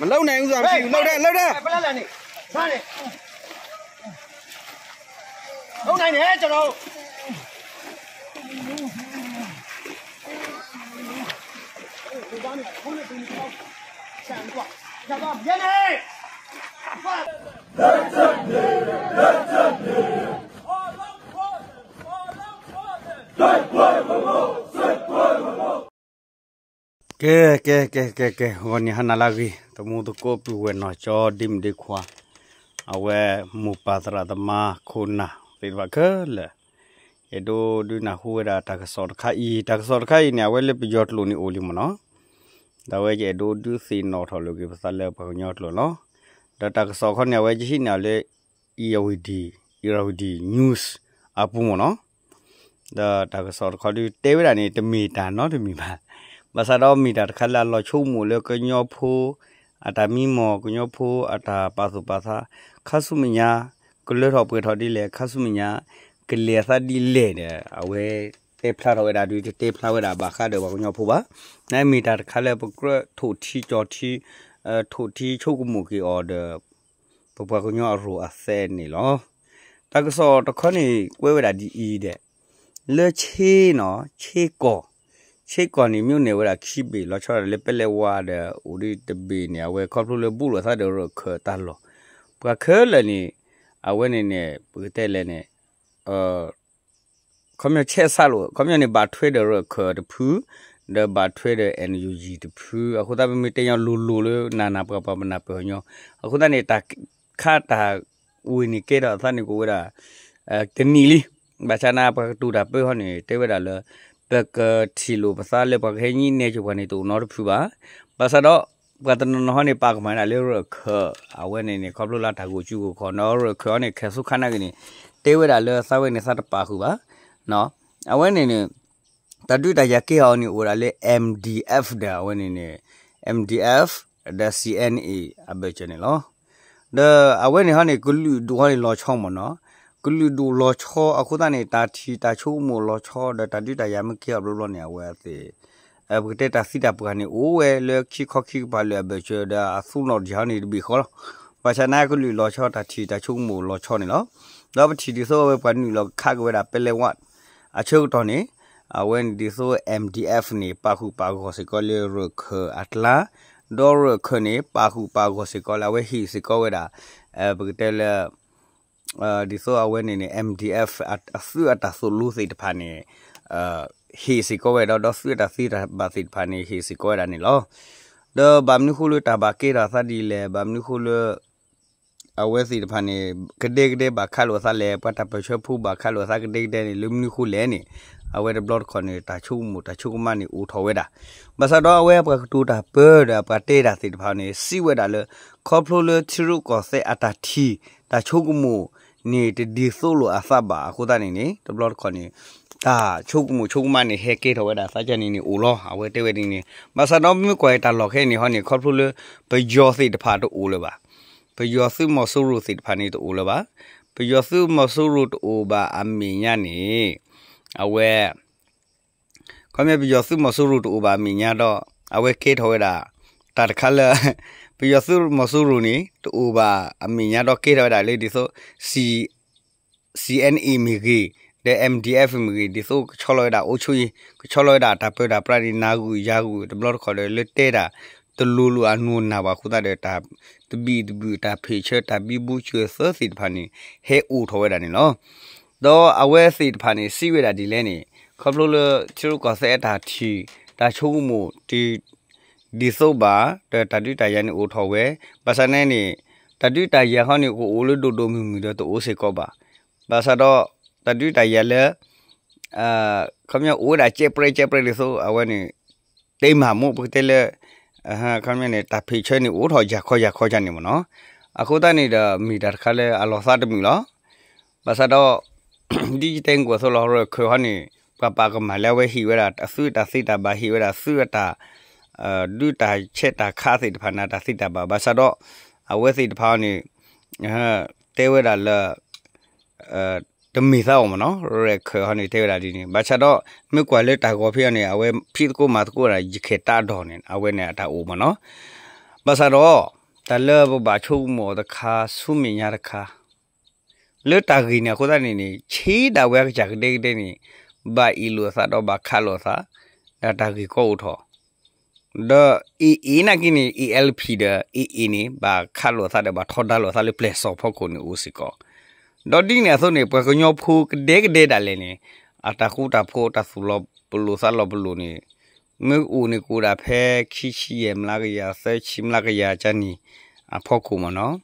မလုံနိုင်ဘူးဆိုတာမရှိဘူးလှုပ်တယ်လှုပ်တယ်ပလက်လန်နေစားနေလုံနိုင်တယ်ကျွန်တော်ဒီကောင်ကခုနဲ့ပြီးတော့ဆန်တော့ရတော့ရနေဖတ်လက်ချက်နေလက်ချက်နေအော်လောက်ဖို့အော်လောက်ဖို့တိုက်ပွဲမလို့စိတ်ပွဲမလို့ကဲကဲကဲကဲကဲဟောနိဟနာလာဂီတမူတကိုပူဝဲနော်ချောဒိမ်ဒီခွာအဝဲမူပါသရတမခုနာသိဝကလေေဒိုဒူနာဟူရာတာကစောခိုင်တာကစောခိုင်နေဝဲလေပယောတလူနီအိုလီမနောဒါဝဲကျေဒိုဒူစီနော်ထော်လူကေပစလဲပညောတလူနော်ဒါတာကစောခေါနေဝဲကြီးရှိနေလေအီယဝီဒီအီရဝီဒီနျူးစ်အပူမနော်ဒါတာကစောခေါ်ဒီတေဝရာနေတမီတာနော်တမီပါบาสาดอมีดัดคัลลาลอชุ่มหมูเลก็ยอพูอาตามีหมอกยอพูอาตาปาสุปาสาคัสุมิญาก็เลทอเปิดทอดีเลยคัสุมิญากเลซาดีเลยเนี่ยเอาไว้เตพลาเราเวลาดูเตพลาเวลาบาคาเดี๋ยวบอกยอพูบะนายมีดัดคัลลาปกระถูที่จอที่เอ่อถูที่ชุกหมูกี่ออเดอร์ปกระก็ยอรูอาเซนนี่หรอตะกสอตะข้อนี่กล้วยเวลาดีอีเดเลือเชเนาะเชก่อရှိကောနီမြို့နေဝရခိဘီလောချောလေပလေဝါဒဥရီတဘီနေဝဲခေါပလူလေဘူးလောသဒရခတလောပကခဲလနီအဝဲနေနေပကတဲလဲနေအာခမချဲဆာလောခမနေဘာထွေးဒရခတဖူဒဘာထွေးဒ NUG တဖူအခုတပမီတရလူလူလေနာနာပပမနာပညောအခုတနေတာခတာဝီနီကေတာသနီကိုဝရတနီလီဘာချနာပတူတာပေဟောနေတေဝရလောပကတီလိုပစာလေပခဲညီနေချကနီတူနော်ဖြူပါပါစတော့ပကတနနော်နေပါကမနာလေရခအဝဲနေနေခေါပလိုလာတာကိုကျူကိုခေါ်နော်ရခေါ်နေခဲဆုခနာကနေတေဝဒါလေစဝဲနေစတပါခုပါနော်အဝဲနေနေတတူတရကေအောင်နေဦးလာလေ MDF ဒါအဝဲနေနေ MDF ဒါ CNA အဘချနေလောဒါအဝဲနေဟာနေကလူဒူဟာနေလောချောင်းမနော်ကလူဒူလောချောအခုတနေတာ ठी တာချုံမလောချောဒတာဒီတရမကေဘလောနေဝဲသေးအဘကတစီတာပကနေအိုးဝဲလေခိခခိပါလေဘချေဒါအဆုနော်ဂျာနေဘီခေါ်ဘာချနာကလူလောချောတာ ठी တာချုံမလောချောနေလောတော့ ठी ဒီဆိုဝဲပနီလောခါကဝဲတာပလဲဝတ်အချုပ်တော်နေအဝန်ဒီဆို MDF နေပါခုပါခေါ်စကောလေရခအတလာဒေါ်ရခနေပါခုပါခေါ်စကောလာဝဲဟီစကောဝဲတာအဘကတဲလာအာဒီဆိုအဝဲနေနေ MDF အဆူအတဆူလူစိတ်ဖာနေအာဟီစီကိုဝဲတော့တော့ဆူတာစီတာဘာစိတ်ဖာနေဟီစီကိုရနေလောဒေါ်ဘာမနခုလူတဘာကေရာသဒီလေဘာမနခုလူအဝဲစီတဖာနေကဒေကဒေဘာခါလောသလေပတ်တပချဖူဘာခါလောသကဒေကဒေနေလူမနခုလေနေအဝဲဘလော့ခွန်နေတာချုံမူတာချုံမနီဦးထော်ဝဲတာမဆတော့အဝဲပကတူတာပဒပတေတာစီတဖာနေစီဝဲတာလေခေါပလိုလေချီရုကောစေအတာတီတာချုံမူနေတဒီဆိုလိုအဖဘာအခုတနေနေတဘလော့ခွန်နေတာချုပ်မှုချုပ်မနေဟဲကေထောဝဒါစာချနေနေအိုလောအဝဲတဲဝဲနေနေမဆနောမြကွယ်တာလော်ခဲနေဟောနေခေါ်ဖလူဘယောစိတဖာတို့အိုလောပါဘယောစိမဆူရုစိတဖာနေတို့အိုလောပါဘယောစိမဆူရုတို့အိုပါအမင်ညနေအဝဲခမဘယောစိမဆူရုတို့အိုပါမင်ညတော့အဝဲကေထောဝဒါတာတခါလပယသုမဆူရူနီတူဘာအမီညာတော့ကေရတာလေဒီဆို C CNE မီဂီတဲ့ MDF မီဒီဆိုချော်လော်ဒါအိုချူချော်လော်ဒါတပေဒါပရဒီနာဂူယာဂူဒဘလော့ခေါ်လေလက်တဲတာတလူလူအနုနာဘာခုတာတဲ့တာတဘီတဘီတာဖေချတာဘီဘူးချူဆာစစ်ဖာနီဟဲအူထော်ဝဲတာနီနော်တော့အဝဲစစ်ဖာနီစီဝဲတာဒီလဲနီခေါပလိုလချူကောဆဲတာတီတာချူမူတီဒီစုပ်ပါတတတိတယန်အိုထော်ဝဲပါစနဲနေတတိတယဟောင်းနေကိုအိုလို့တို့တို့မြူမြူတော့အိုစေကောပါပါစတော့တတိတယလဲအာခမအိုဒါချေပရချေပရလေဆိုအဝဲနေတိမ်မာမှုပတဲလဲအဟခမနေတာဖိချဲနေအိုထော်ကြခေါ်ကြခေါ်ကြနေမနော်အခုတနေဒါမီတာခါလဲအလောစတမီလားပါစတော့ဒီတဲ့ကိုဆိုလောရခွဟနေပပကမလဲဝဲဟီဝဲတာအဆွေတာစိတာဘာဟီဝဲတာဆွေတာဒုတာချက်တာခါစိတဖနာတာစိတပါဘာသာတော့အဝဲစိတဖာနေဟဲတဲဝဲတာလအဲတမီသာအောင်မနော်ရက်ခဟနီတဲဝဲတာဒီနေဘာသာတော့မြကွာလက်တာကောဖီနေအဝဲဖိကိုမတ်ကိုရာဂျခေတာဒေါ်နေအဝဲနေအတာအိုမနော်ဘာသာတော့တလဘဘာချုံမောတခါဆုမင်ညာတခါလွတာဂိနာကိုဒနီနီချီဒါဝဲကြကဒေဒေနီဘာအီလိုသာတော့ဘာခါလိုသာဒါတာဂီကိုထော် the e e na kini e l p the e e ni ba khalo tha de ba thoda lo tha le place so pho ko ni usiko do ding ne so ne pa ko nyo phu de ke de da le ni ata khu ta pho ta su lo plu sa lo plu ni ngu u ni ku da phe khi chi ye mla ga ya sa chi mla ga ya cha ni a pho ko mo no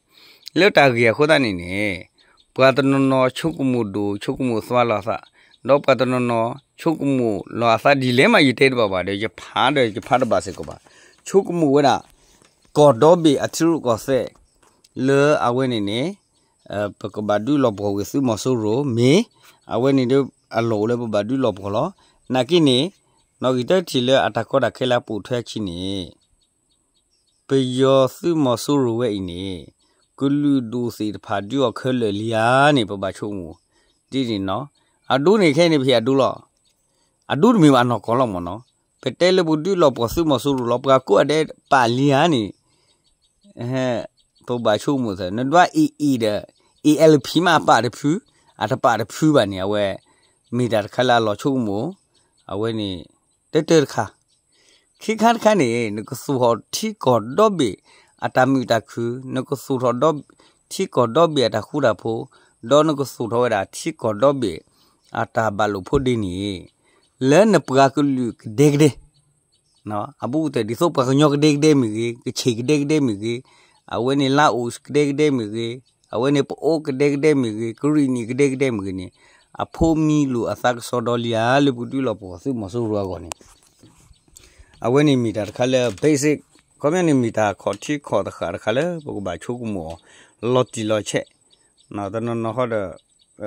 le ta ga ya khoda ni ne pa ta no no chu ku mu du chu ku mu swa la sa တော့ပတ်တနနချုပ်မှုလောအစဒီလဲမှာရတဲ့ပါပါတယ်ရဖားတယ်ရဖားတပါစေကပါချုပ်မှုဝဲတာကော်ဒေါ်ဘီအထရူကောဆက်လေအဝဲနေနေပကဘဒူလောဘောဝစုမဆိုရိုမေအဝဲနေတို့အလောလဲပဘဒူလောဘောလောနာကိနေနော်ဂီတက်ချီလဲအတကောတာခဲလာပူထွက်ချီနေပယောစုမဆိုရိုဝဲအင်းနေကလူဒူစီတဖာဒူအခဲလလီယာနေပဘချုံမူဒီဒီနော်အတူနေခဲနေဖြစ်အတူလောအတူမီမနော်ကောလောမနော်ဖတဲလဘူဒီလောပစုမဆူလောပကကုအတဲ့ပါလီယာနေဟဲတော့ဘာချုံမစနဒွာအီအီတဲ့ ELP မှာပါတဲ့ဖြူအတပါတဲ့ဖြူပါနေဝဲမီတာခလာလောချုံမအဝဲနေတက်တက်ခါခိခတ်ခါနေနကဆူဟောထီကောဒော့ဘီအတမီတာခူနကဆူဟောဒော့ထီကောဒော့ဘီအတခူတာဖိုဒေါ်နကဆူထောရထီကောဒော့ဘီ ata balu phodi ni le na pra ku lu deg de no abu te di so pa nyok deg de mi gi ke che deg de mi gi awe ni la us deg de mi gi awe ni po o deg de mi gi ku ri ni deg de mi gi ni a pho mi lu a sa so do lia lu bu tu lo po su mo su ro go ni awe ni mi ta kha le basic ก็ไม่นี่มีตาขอที่ขอตะขาตะขาเลยบอกว่าชุกมัวลอตีลอเชะนอตอนนั้นเขาเด้อ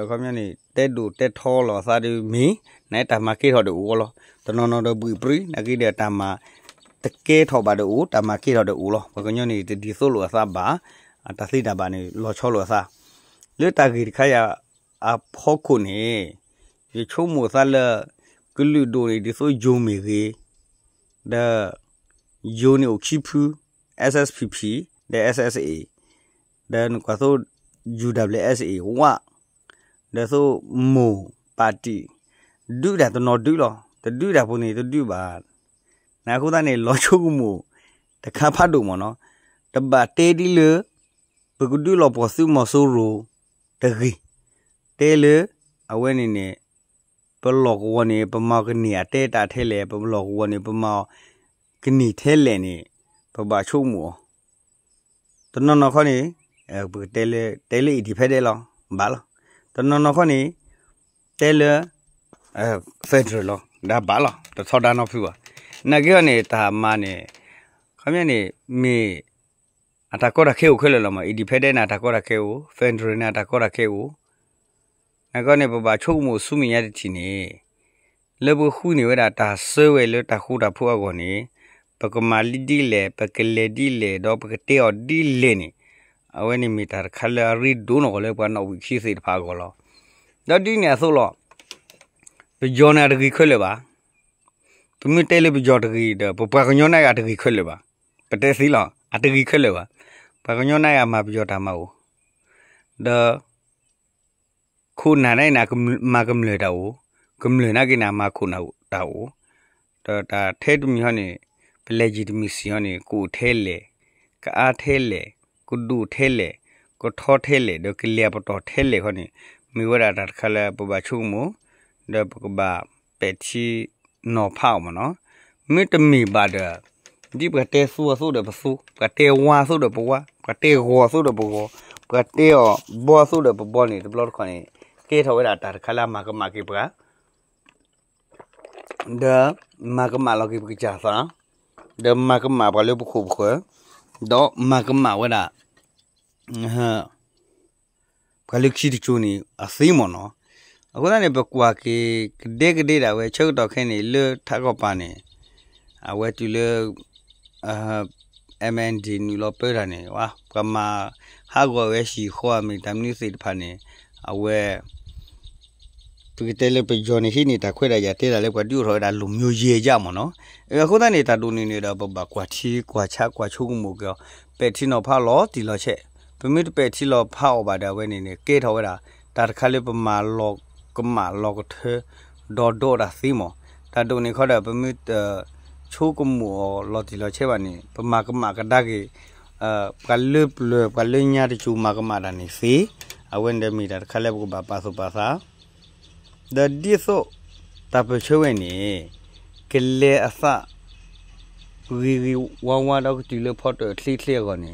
เขาเนี่ยนี่เต็ดูเต็ทอหลอซาดิมีไหนตามาเกทอดูอูหลอตอนนอนดูบุยปรีนักเดียตามาตะเกทอบาดูอูตามาเกทอดูอูหลอเพราะเนี่ยนี่จะดีโซหลอซาบาอัตสิดาบานี่หลอชอหลอซาเลือดตากีขยะอาพอคุณเฮยชุมูซาเลกลือดูดิโซจูมีเกเดยูนิโอคิพู SSPP เด SSA เดนกว่าโซ UWSA ว่าဒါဆိုမူပါတီဒုဒါတော့ဒုလောတဒုဒါပုံနေတဒုပါနာခုသားနေလောချုကမူတခါဖတ်တော့မနော်တပါတေဒီလေဘဂဒုလောပေါ်စုမဆိုးရတကြီးတဲလေအဝဲနေနေပလောကဝနေပမောကနီအတဲတာထဲလေပလောကဝနေပမောကနီထဲလေနေပပချုံမောတနနခနေအဲတဲလေတဲလေဒီဖဲတယ်လောဘာလားတနနခွနီတဲလအဲဖက်ဒရယ်လောဒါဘာလောတထော်ဒါနော်ဖြူပါနကေနေတာမနေခမနေမေအတကောရခေကိုခဲလလမအီဒီဖက်ဒဲနာတကောရခေကိုဖန်ဒရနာတကောရခေကိုနကောနေပပချုပ်မှုစုမြင်ရတဲ့ချီနေလေဘခုနေဝဒတာဆွေဝဲလတခုတာဖူအကောနေပကမာလီဒီလေပကလေဒီလေတော့ပကတေော်ဒီလေနေအဝဲနီမီတာခလရီဒူနောလေပနော်ဝီခီစိဖာကောလောဒတိနေဆိုလောပဂျောနာတကီခွဲလေပါသူမီတဲလေပဂျောတကီပပကညောနာရတကီခွဲလေပါပတဲစီလောအတကီခွဲလေပါပကညောနာရမှာပဂျောတာမဟုတ်ဒခုနာနိုင်နာကမကမလေတော့ကမလေနာကိနာမခုနာတော့တော့တာထဲတူမီဟောနေပလက်ဂျီတူမီစီဟောနေကိုထဲလေကအားထဲလေကုဒူထဲလေကထောထဲလေဒကလျာပတော်ထဲလေခနိမိဝရတခလာပဘချုံမူဒပကဘာပက်ချီနော်ဖောက်မနော်မိတမီပါဒဒီပတဲဆူဆူဒပဆူကတဲဝါဆူဒပဝါကတဲဟောဆူဒပဟောကတဲဘောဆူဒပဘောနိဒဘလော့ခနိကေထဝရတခလာမကမကေပကာဒမကမလောက်ကိပကချာသာဒမကမပါလို့ပခုပခွဒမကမဝဒါ kaliksi chuni asimo no akuna ne bakwa ke gede gede da we chok to khen ni le thako pa ne awe tu le a mnd ni lo pe da ne wa kama ha go we shi kho mi tam ni se pha ne awe tu ke tele pe joni hi ni ta khwe da ya te da le kwa tu ro da lu myo ye ja mo no akuna ne ta tu ni ne da ba kwa thi kwa cha kwa chu mu ke pe thi no pha lo ti lo che ပမိတပေတီလောဖောက်ပါဒါဝဲနေနေကေထောဝဲတာတာတခါလေးပမာလောကမာလောကထေဒေါ်ဒေါ်ရာစီမောတာတုန်နေခေါ်တာပမိတချိုးကမောလောတီလောချေပါနေပမာကမာကဒါကေအပလပ်လပလညာတချူမာကမာဒါနေစီအဝန်ဒမီတာတခါလေးပပါဆိုပါစာဒါဒီဆိုတာပချဝဲနေကလေအစရီရီဝမ်ဝမ်တော့ဒီလိုဖော်တော့လှိလှဲကောနေ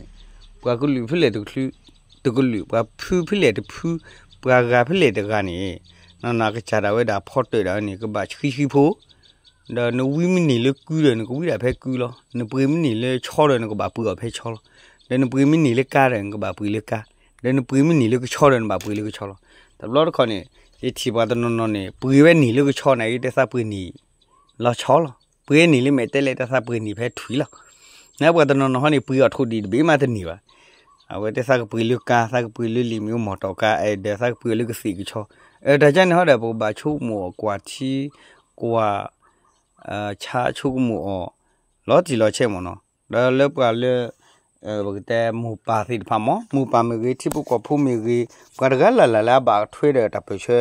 ပွာကုလူဖိလေတုခုတကုလူပွာဖူဖိလေတဖူပွာဂါဖိလေတကနေနော်နာကချာတာဝဲဒါဖော့တွေ့တာနေကဘာခိခိဖိုးဒါနဝီမနီလေကူးတယ်နကူရဖဲကူးလောနပွေမနီလေချောတယ်နကဘာပူဖဲချောလောဒါနပွေမနီလေကားတယ်နကဘာပူလေကားဒါနပွေမနီလေချောတယ်နဘာပူလေချောလောတဘလောခေါနေဒီတီဘာတနနနေပွေပဲနီလေချောနိုင်တဲ့စာပွေနီလောချောလောပွေနီလေမဲ့တဲလေတဲ့စာပွေနီဖဲထွီလောနောက်ဘာတနနဟောနေပွေရထုတ်ဒီဘေးမတနီပါအဝတစားကပီလူကာစားကပီလူလီမျိုးမတော်ကာအဲဒစားကပီလူကစီကချောအဲဒါကြနေဟောတဲ့ပဘာချုမောကွာချီကွာအာချာချုမောလောတီလောချေမနောဒါလပ်ကလေဘကတဲ့မူပါစီဖမောမူပါမကြီးချိပုကဖူမီကြီးကရဂလလလာဘာထွေးတဲ့တပချေ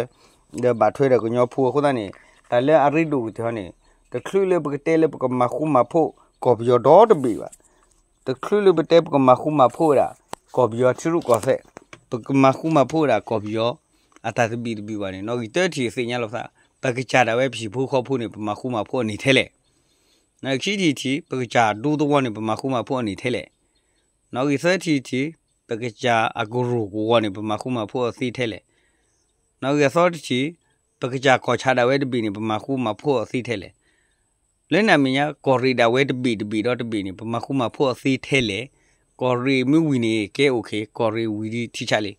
ဒါဘာထွေးတဲ့ကညောဖူခုတနေဒါလေအရိဒူတဲ့နေတခလူလေဘကတဲ့လေဘကမခုမဖို့ကော်ပြောတော့တပီပါတခလူလေဘတဲ့ဘကမခုမဖို့ရာကော်ပီယောထရုကောဆက်ပကမခုမဖို့ရာကော်ပီယောအတတ်ဘီဘီဝါနေနော်ဒီတတီစညာလောစာပကချာတာဝဲဖြီဖို့ခေါဖို့နေပမခုမဖို့နေထဲလေနော်ခီတီတီပကချာဒူတော့နေပမခုမဖို့နေထဲလေနော်ဒီစတီတီပကချာအကူရူကိုဝနေပမခုမဖို့စီထဲလေနော်ဒီသောတီပကချာခေါ်ချတာဝဲတပီနေပမခုမဖို့စီထဲလေလဲနာမင်းကကော်ရီဒါဝဲတပီတပီတော့တပီနေပမခုမဖို့စီထဲလေကော်ရီမူဝီနေကဲโอเคကော်ရီဝီဒီထိချလေ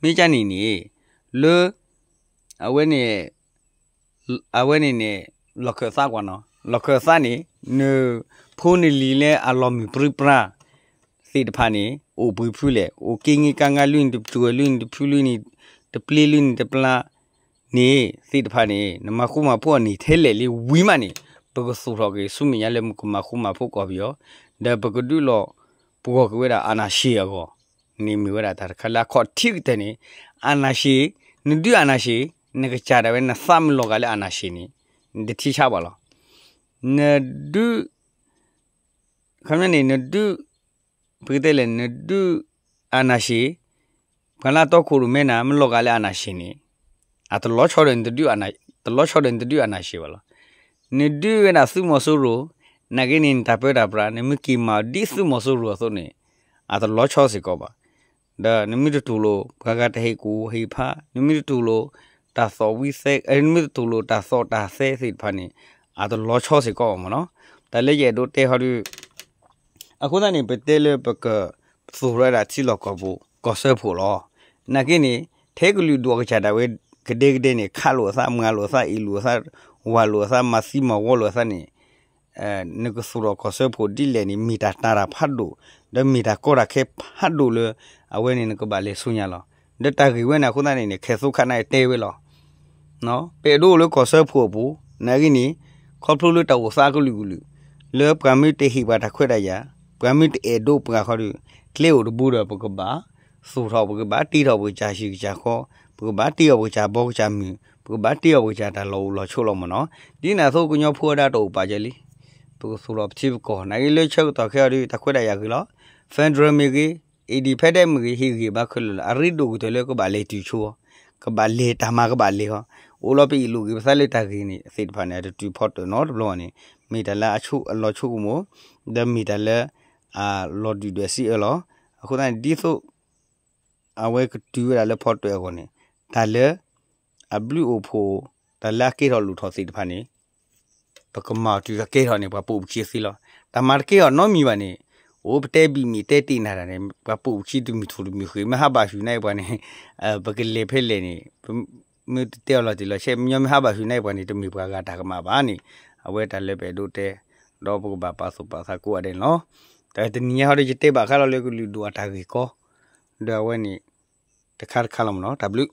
မင်းချနေနေလေအဝဲနေအဝဲနေနေလော်ကဆာကွာနော်လော်ကဆာနေနဖုန်လီလဲအလော်မီပရပရာစီတဖာနေအိုဘွေဖူးလေအိုကင်းကငါလွင်တူလွင်ဖူးလွင်တပလီလွင်တပလာနေစီတဖာနေနမခုမဖို့နေထဲလေလေဝီမနေပကဆူရောကေဆုမီရလေမကမခုမဖို့ကော်ပြောဒါပကဒူလော်ပုဂောကဝေရာအနာရှိရောနေမီဝေရာတာခလာခေါတိကတနေအနာရှိနဒူအနာရှိနကချာရဝေနသမလောကလေအနာရှိနေဒတိချပါလောနဒူခမနေနဒူပိတယ်လေနဒူအနာရှိခလာတော့ခုရမဲနာမလောကလေအနာရှိနေအတလောချောတဲ့ဒူအနာတလောချောတဲ့ဒူအနာရှိပါလောနဒူဝေနာသုမဆိုးရောနာဂင်းင်တပဒပရာနမကီမာဒီစုမဆူရောဆိုနေအတလောချောစီကောပါဒါနမိတူလိုဂဂတဟေကူဟေဖာနမိတူလိုတာသောဝိစေအနမိတူလိုတာသောတာဆဲစီဖာနေအတလောချောစီကောမနော်တလေရဲ့တို့တေဟော်လူအခုတနေပတေလေပကဆိုရတာချီလောကဘူကောဆဲဖို့လောနာကင်းနေသေးကလူတို့ကချတာဝဲဂဒေဂဒေနေခါလို့အစမငါလို့အစအီလို့အစဝါလို့အစမစီမဝေါလို့အစနေနကဆူရခဆဖိုဒီလေနီမီတာတာရာဖတ်ဒူဒမီတာကိုရာခေဖတ်ဒူလအဝဲနေနကဘာလေဆူညာလောဒတာဂီဝဲနာခုနာနေနေခေဆုခနိုင်တဲဝဲလောနော် ပေဒူလခဆဖိုဘူနာဂီနီခေါပလူလတဝစာကလူလူလေပကမီတေဟီဘာတခွဲရယာပကမီတေဒိုပကခေါ်ကလေဦးဘူရပကဘာဆူထောပကဘာတီထောပကချာရှိချာခေါ်ပကဘာတီယောပကချာဘောကချာမီပကဘာတီယောပကချာတလောလောချို့လောမနော်ဒီနာဆိုကညောဖိုးတာတော့ပါကြလီသူဆိုတော့ပချိကောနိုင်လေချက်တော့ခဲရီတခွတ်ရကလားဖန်ဒရမီကြီးအီဒီဖက်တဲ့မီဟီကြီးဘာခလအရီဒိုကတလေကဘာလေတီချောကဘာလေတမကဘာလေဟောအိုလောပီလူကြီးပစလေတာကြီးနေစေတဖာနေတူဖော့တော့နော်ဘလောနေမီတလာအချုအလောချုကမိုဒမီတလာအာလော်ဒီဒစီအလောအခုတိုင်းဒီဆိုအဝဲကတူရလေဖော့တော့ကောနေဒါလေအဘလူအိုဖိုဒါလာကေတော်လူထော်စေတဖာနေပကမာတူကဲတော်နေပါပူချီစီလောတမာကေရနော်မီပါနေโอ้เตบีมีเตตินาดาเนี่ยปะปุชิตุมีทุลุมีคุยมหาบาชุนายปานี่เอ่อบะกะเลเพ่เลนี่มีเตอลอติลอเชมยอมหาบาชุนายปานี่ตมีปากาดากมาบานี่อเวตะเลเปโดเตดอปุบาปาสุปาสากูอะเดนเนาะแต่ตะนี้ฮอดิจิเตบาคาลอเลกุลูดูอะทากิโกดอเวนี่ตะคาคาลอมเนาะ W